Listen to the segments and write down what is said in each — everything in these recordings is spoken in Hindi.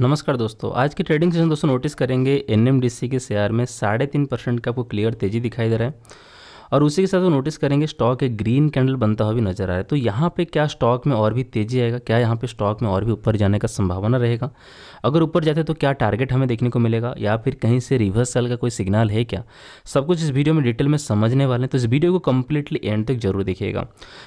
नमस्कार दोस्तों आज की ट्रेडिंग सेशन दोस्तों नोटिस करेंगे एनएमडीसी के शेयर में साढ़े तीन परसेंट का आपको क्लियर तेजी दिखाई दे रहा है और उसी के साथ वो नोटिस करेंगे स्टॉक एक ग्रीन कैंडल बनता हुआ भी नजर आ रहा है तो यहाँ पे क्या स्टॉक में और भी तेजी आएगा क्या यहाँ पे स्टॉक में और भी ऊपर जाने का संभावना रहेगा अगर ऊपर जाते तो क्या टारगेट हमें देखने को मिलेगा या फिर कहीं से रिवर्सल का कोई सिग्नल है क्या सब कुछ इस वीडियो में डिटेल में समझने वाले हैं तो इस वीडियो को कंप्लीटली एंड तक जरूर देखिएगा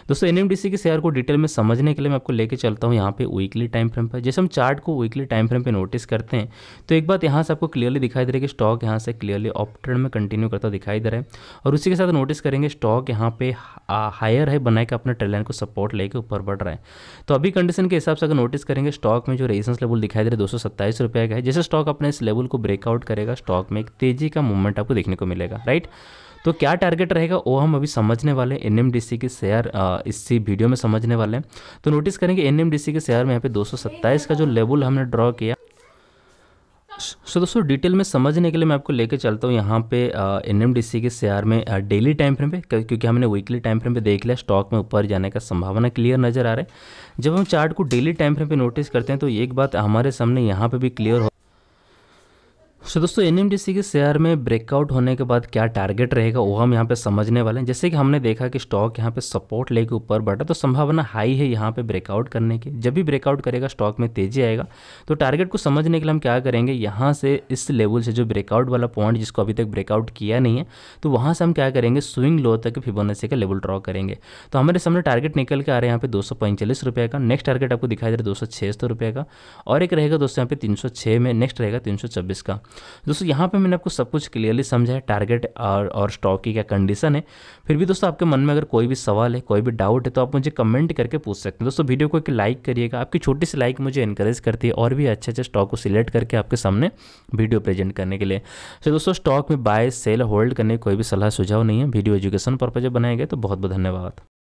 दोस्तों एन के शेयर को डिटेल में समझने के लिए मैं आपको लेके चलता हूँ यहाँ पे वीकली टाइम फ्रेम पर जैसे हम चार्ट को वीकली टाइम फ्रेम पर नोटिस करते हैं तो एक बात यहाँ से आपको क्लियरली दिखाई दे रही है कि स्टॉक यहाँ से क्लियरली ऑप ट्रेंड में कंटिन्यू करता दिखाई दे रहा है और उसी के साथ नोट नोटिस करेंगे स्टॉक यहाँ पे हायर है बनाए के अपने ट्रेल लाइन को सपोर्ट लेके ऊपर बढ़ रहा है तो अभी कंडीशन के हिसाब से अगर नोटिस करेंगे स्टॉक में जो रेजिस्टेंस लेवल दिखाई दे रहा है दो रुपए का है जैसे स्टॉक अपने इस लेवल को ब्रेकआउट करेगा स्टॉक में एक तेजी का मूवमेंट आपको देखने को मिलेगा राइट तो क्या टारगेट रहेगा वो हम अभी समझने वाले एन के शेयर इसी वीडियो में समझने वाले हैं तो नोटिस करेंगे एन के शेयर में यहाँ पे दो का जो लेवल हमने ड्रॉ किया सो so, दोस्तों डिटेल में समझने के लिए मैं आपको लेके चलता हूँ यहाँ पे एन एम के शेयर में डेली टाइम फ्रेम पे क्योंकि हमने वीकली टाइम फ्रेम पे देख लिया स्टॉक में ऊपर जाने का संभावना क्लियर नजर आ रहा है जब हम चार्ट को डेली टाइम फ्रेम पे नोटिस करते हैं तो एक बात हमारे सामने यहाँ पे भी क्लियर हो सो so, दोस्तों एन के शेयर में ब्रेकआउट होने के बाद क्या टारगेट रहेगा वो हम यहाँ पे समझने वाले हैं जैसे कि हमने देखा कि स्टॉक यहाँ पे सपोर्ट लेके ऊपर बढ़ा तो संभावना हाई है यहाँ पे ब्रेकआउट करने की जब भी ब्रेकआउट करेगा स्टॉक में तेजी आएगा तो टारगेट को समझने के लिए हम क्या करेंगे यहाँ से इस लेवल से जो ब्रेकआउट वाला पॉइंट जिसको अभी तक ब्रेकआउट किया नहीं है तो वहाँ से हम क्या करेंगे स्विंग लो तक फिबोनाची का लेवल ड्रॉ करेंगे तो हमारे सामने टारगेट निकल के आ रहे हैं यहाँ पे दो का नेक्स्ट टारगेट आपको दिखाई दे रहा है दो का और एक रहेगा दोस्तों यहाँ पे तीन में नेक्स्ट रहेगा तीन का दोस्तों यहाँ पे मैंने आपको सब कुछ क्लियरली समझा है टारगेट और और स्टॉक की क्या कंडीशन है फिर भी दोस्तों आपके मन में अगर कोई भी सवाल है कोई भी डाउट है तो आप मुझे कमेंट करके पूछ सकते हैं दोस्तों वीडियो को एक लाइक करिएगा आपकी छोटी सी लाइक मुझे इंकरेज करती है और भी अच्छे अच्छे स्टॉक को सिलेक्ट करके आपके सामने वीडियो प्रेजेंट करने के लिए तो दोस्तों स्टॉक में बाय सेल होल्ड करने की कोई भी सलाह सुझाव नहीं है वीडियो एजुकेशन पर्पज बनाए गए तो बहुत बहुत धन्यवाद